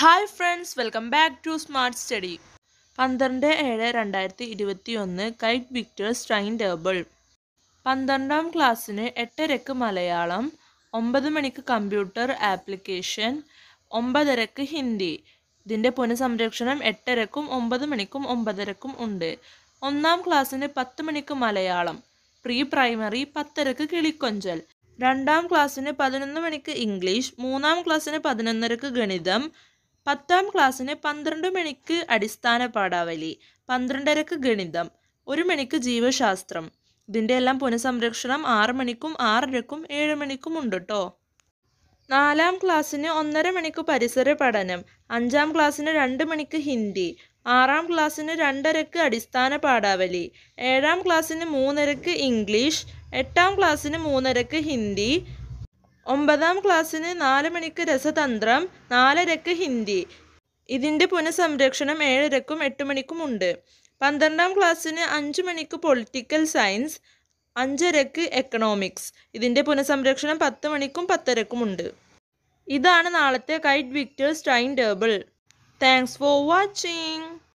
hi friends welcome back to smart study പന്ത്രണ്ട് ഏഴ് രണ്ടായിരത്തി ഇരുപത്തി ഒന്ന് കൈറ്റ് വിക്ടേഴ്സ് ട്രൈൻ ടേബിൾ പന്ത്രണ്ടാം ക്ലാസ്സിന് എട്ടരക്ക് മലയാളം ഒമ്പത് മണിക്ക് കമ്പ്യൂട്ടർ ആപ്ലിക്കേഷൻ ഒമ്പതരക്ക് ഹിന്ദി ഇതിൻ്റെ പുനഃസംരക്ഷണം എട്ടരക്കും ഒമ്പത് മണിക്കും ഒമ്പതരക്കും ഉണ്ട് ഒന്നാം ക്ലാസ്സിന് പത്ത് മണിക്ക് മലയാളം പ്രീ പ്രൈമറി പത്തരക്ക് കിളിക്കൊഞ്ചൽ രണ്ടാം ക്ലാസ്സിന് പതിനൊന്ന് മണിക്ക് ഇംഗ്ലീഷ് മൂന്നാം ക്ലാസ്സിന് പതിനൊന്നരക്ക് ഗണിതം പത്താം ക്ലാസ്സിന് പന്ത്രണ്ട് മണിക്ക് അടിസ്ഥാന പാഠാവലി പന്ത്രണ്ടരക്ക് ഗണിതം ഒരു മണിക്ക് ജീവശാസ്ത്രം ഇതിൻ്റെ എല്ലാം പുനഃസംരക്ഷണം ആറ് മണിക്കും ആറരക്കും ഏഴ് മണിക്കും ഉണ്ട് കേട്ടോ നാലാം ക്ലാസ്സിന് ഒന്നര മണിക്ക് പരിസര പഠനം അഞ്ചാം ക്ലാസ്സിന് രണ്ട് മണിക്ക് ഹിന്ദി ആറാം ക്ലാസ്സിന് രണ്ടരക്ക് അടിസ്ഥാന പാഠാവലി ഏഴാം ക്ലാസ്സിന് മൂന്നരക്ക് ഇംഗ്ലീഷ് എട്ടാം ക്ലാസ്സിന് മൂന്നരക്ക് ഹിന്ദി ഒമ്പതാം ക്ലാസ്സിന് നാല് മണിക്ക് രസതന്ത്രം നാലരക്ക് ഹിന്ദി ഇതിൻ്റെ പുനഃസംരക്ഷണം ഏഴരക്കും എട്ട് മണിക്കുമുണ്ട് പന്ത്രണ്ടാം ക്ലാസ്സിന് അഞ്ച് മണിക്ക് പൊളിറ്റിക്കൽ സയൻസ് അഞ്ചരക്ക് എക്കണോമിക്സ് ഇതിൻ്റെ പുനഃസംരക്ഷണം പത്ത് മണിക്കും പത്തരക്കുമുണ്ട് ഇതാണ് നാളത്തെ KITE Victers time table thanks for watching